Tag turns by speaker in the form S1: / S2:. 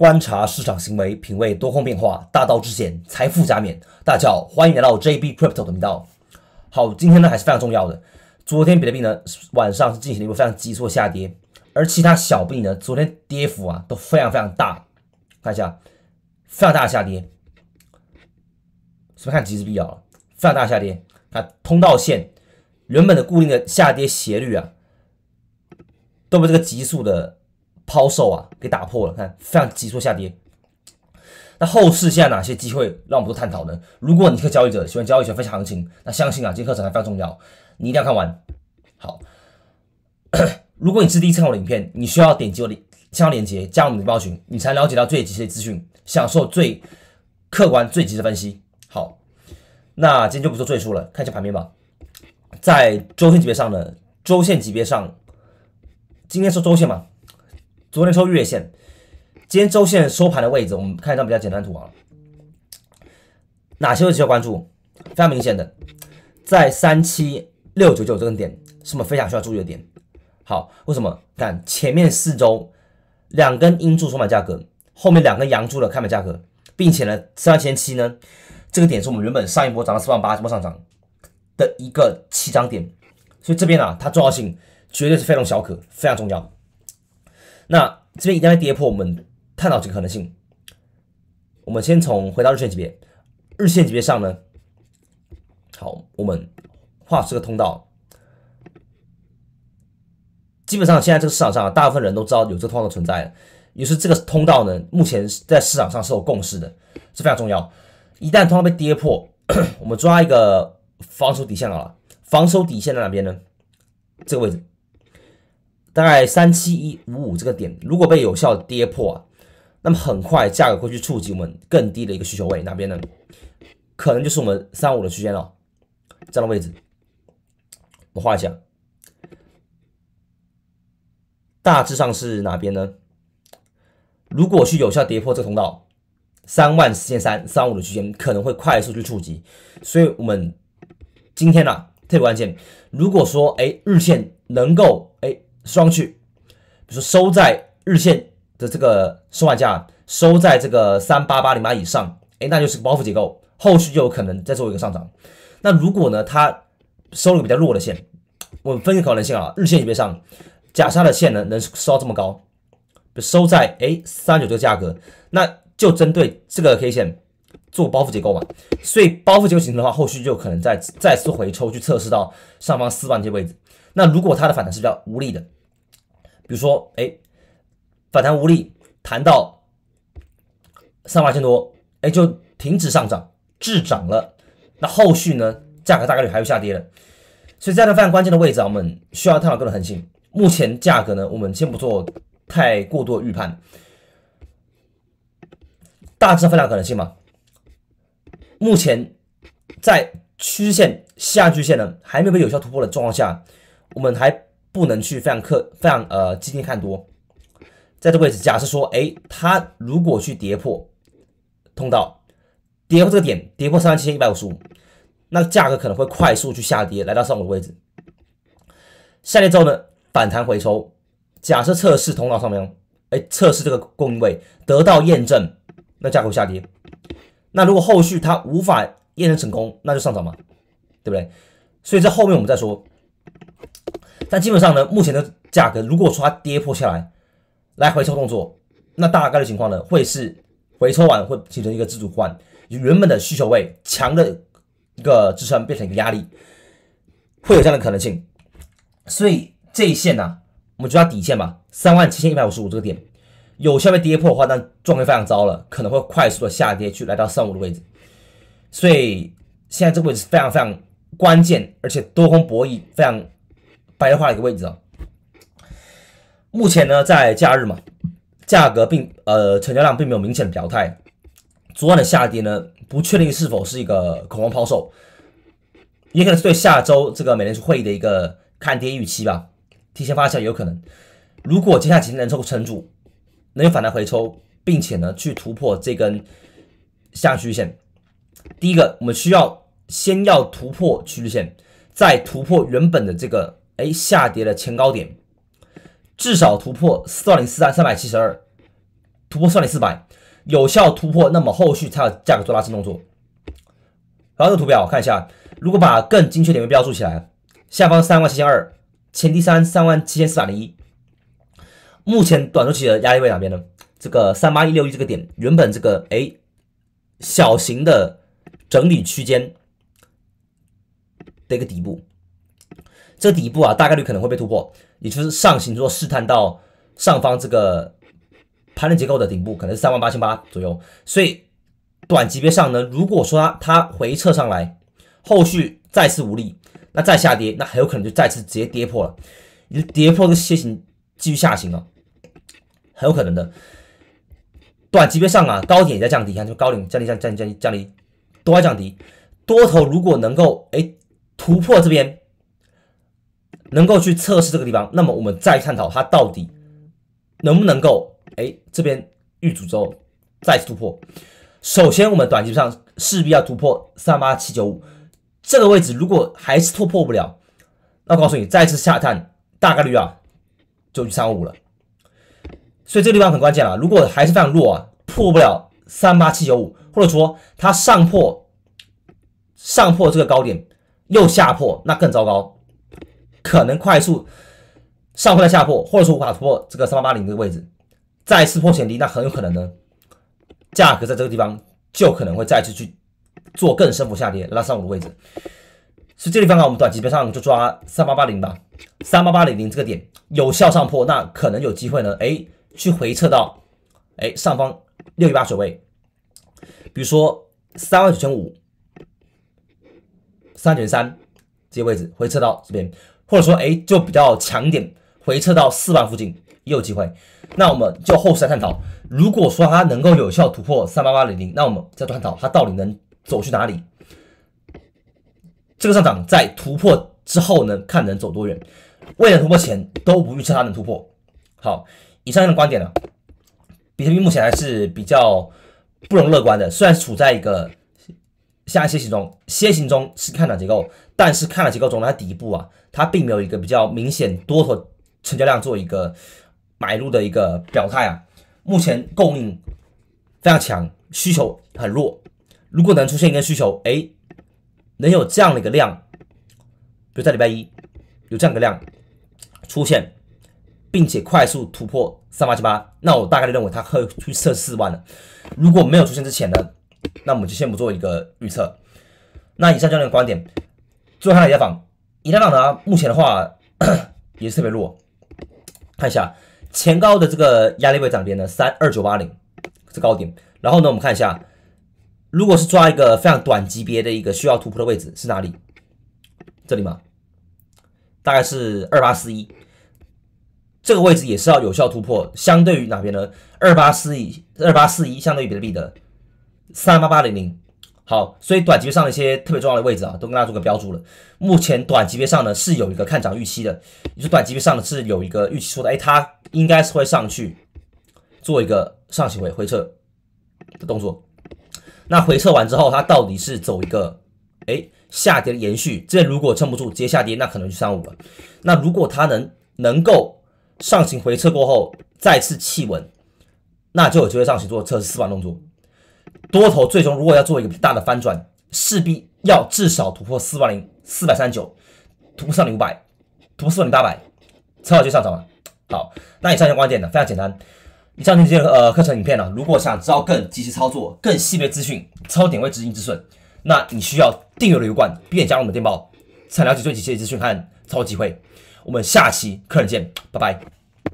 S1: 观察市场行为，品味多空变化，大道至简，财富加冕。大家好，欢迎来到 JB Crypto 的频道。好，今天呢还是非常重要的。昨天比特币呢晚上是进行了一波非常急速的下跌，而其他小币呢昨天跌幅啊都非常非常大。看一下，非常大的下跌，什么看极致必要非常大的下跌，那通道线原本的固定的下跌斜率啊，都被这个急速的。抛售啊，给打破了，看非常急速下跌。那后市现在哪些机会让我们做探讨呢？如果你是交易者，喜欢交易，喜欢分析行情，那相信啊，今天课程还非常重要，你一定要看完。好，如果你是第一次看我的影片，你需要点击我的下方链接，加入我们的包群，你才了解到最及时的资讯，享受最客观、最及时的分析。好，那今天就不做赘述了，看一下盘面吧。在周线级别上呢，周线级别上，今天是周线嘛？昨天收月线，今天周线收盘的位置，我们看一张比较简单图啊。哪些位置需要关注？非常明显的，在三七六九九这个点是我们非常需要注意的点。好，为什么？看前面四周两根阴柱收盘价格，后面两根阳柱的开盘价格，并且呢，三千七呢这个点是我们原本上一波涨到四万八这波上涨的一个起涨点，所以这边啊它重要性绝对是非同小可，非常重要。那这边一旦跌破我们探讨这个可能性，我们先从回到日线级别，日线级别上呢，好，我们画出个通道，基本上现在这个市场上大部分人都知道有这个通道存在，于是这个通道呢，目前在市场上是有共识的，是非常重要。一旦通道被跌破，我们抓一个防守底线啊，防守底线在哪边呢？这个位置。大概三七一五五这个点，如果被有效跌破啊，那么很快价格会去触及我们更低的一个需求位，哪边呢？可能就是我们三五的区间了，这样的位置。我画一下，大致上是哪边呢？如果去有效跌破这个通道，三万四千三三五的区间可能会快速去触及，所以我们今天呢特别关键，如果说哎日线能够哎。双去，比如说收在日线的这个收盘价收在这个三八八零八以上，哎，那就是个包袱结构，后续就有可能再做一个上涨。那如果呢，它收入个比较弱的线，我们分析可能性啊，日线级别上假杀的线呢，能收到这么高，收在哎三九这个价格，那就针对这个 K 线做包袱结构嘛。所以包袱结构形成的话，后续就可能再再次回抽去测试到上方四万这个位置。那如果它的反弹是比较无力的，比如说，哎，反弹无力，弹到三八千多，哎，就停止上涨，滞涨了。那后续呢，价格大概率还会下跌的。所以，在这样非常关键的位置，我们需要探讨各种恒性。目前价格呢，我们先不做太过多预判，大致分两可能性嘛。目前在趋势线下，趋势线呢，还没有被有效突破的状况下。我们还不能去非常客，非常呃激进看多，在这个位置，假设说，哎，它如果去跌破通道，跌破这个点，跌破三万七千一百五十五，那价格可能会快速去下跌，来到上午的位置。下跌之后呢，反弹回抽，假设测试通道上面，哎，测试这个供应位得到验证，那价格会下跌。那如果后续它无法验证成功，那就上涨嘛，对不对？所以在后面我们再说。但基本上呢，目前的价格，如果说它跌破下来，来回抽动作，那大概的情况呢，会是回抽完会形成一个自主换，原本的需求位强的一个支撑变成一个压力，会有这样的可能性。所以这一线呢，我们叫它底线吧，三万七千一百五十五这个点，有效被跌破的话，那状态非常糟了，可能会快速的下跌去来到三五的位置。所以现在这个位置是非常非常关键，而且多空博弈非常。白热的一个位置啊！目前呢，在假日嘛，价格并呃成交量并没有明显的表态。昨晚的下跌呢，不确定是否是一个恐慌抛售，也可能是对下周这个美联储会议的一个看跌预期吧。提前发酵有可能。如果接下来几天能撑住，能有反弹回抽，并且呢，去突破这根下趋势线。第一个，我们需要先要突破趋势线，再突破原本的这个。哎，下跌的前高点，至少突破四二零四三三百七十二，突破四二零四百，有效突破，那么后续它价格做拉升动作。然后这个图表看一下，如果把更精确点位标注起来，下方三万七千二，前低三三万七千四百零一，目前短周期的压力位哪边呢？这个三八一六一这个点，原本这个哎小型的整理区间的一个底部。这底部啊，大概率可能会被突破，也就是上行做试探到上方这个盘整结构的顶部，可能是三万八千八左右。所以短级别上呢，如果说它它回撤上来，后续再次无力，那再下跌，那很有可能就再次直接跌破了。你跌破个楔形，继续下行了，很有可能的。短级别上啊，高点也在降低，你看从高点降低降降降降低，都在降低。多头如果能够哎突破这边。能够去测试这个地方，那么我们再探讨它到底能不能够哎这边遇阻之后再次突破。首先，我们短期上势必要突破三八七九五这个位置，如果还是突破不了，那我告诉你，再次下探大概率啊就去三五五了。所以这个地方很关键了，如果还是非常弱啊，破不了三八七九五，或者说它上破上破这个高点又下破，那更糟糕。可能快速上破再下破，或者说无法突破这个三八八零这个位置，再次破前低，那很有可能呢，价格在这个地方就可能会再次去做更深幅下跌，拉上我的位置。所以这地方呢，我们短期上就抓三八八零吧，三八八零零这个点有效上破，那可能有机会呢，哎，去回撤到哎上方六一八水位，比如说三万九千五、三点三这些位置回撤到这边。或者说，哎，就比较强点，回撤到四万附近也有机会。那我们就后续探讨。如果说它能够有效突破三八八零零，那我们再探讨它到底能走去哪里。这个上涨在突破之后呢，看能走多远。为了突破前都不预测它能突破。好，以上这种观点呢，比特币目前还是比较不容乐观的。虽然处在一个下下楔形中，楔形中是看涨结构，但是看涨结构中呢，它底部啊。它并没有一个比较明显多头成交量做一个买入的一个表态啊。目前供应非常强，需求很弱。如果能出现一个需求，哎，能有这样的一个量，比如在礼拜一有这样的量出现，并且快速突破三八七八，那我大概认为它会去测四万了。如果没有出现之前呢，那我们就先不做一个预测。那以上教练的观点，最后看一家房。以太坊呢，目前的话 也是特别弱。看一下前高的这个压力位，涨跌呢？三二九八零这高点。然后呢，我们看一下，如果是抓一个非常短级别的一个需要突破的位置是哪里？这里吗？大概是二八四一，这个位置也是要有效突破。相对于哪边呢？二八四一，二八四一相对于比特币的三八八零零。好，所以短级别上的一些特别重要的位置啊，都跟大家做个标注了。目前短级别上呢是有一个看涨预期的，也就短级别上呢是有一个预期说的，哎，它应该是会上去做一个上行回回撤的动作。那回撤完之后，它到底是走一个哎下跌的延续？这如果撑不住直接下跌，那可能就三五了。那如果它能能够上行回撤过后再次企稳，那就有机会上行做测试四板动作。多头最终如果要做一个大的翻转，势必要至少突破四万零四百三十九，突破上临五百，突破四万零八百，策好就上涨了。好，那你上期观点呢？非常简单，以上这些呃课程影片了。如果想知道更及时操作、更细微资讯、超点位止盈止损，那你需要订阅了油管，并且加入我们电报，才了解最及时的资讯和操作机会。我们下期课程见，拜拜。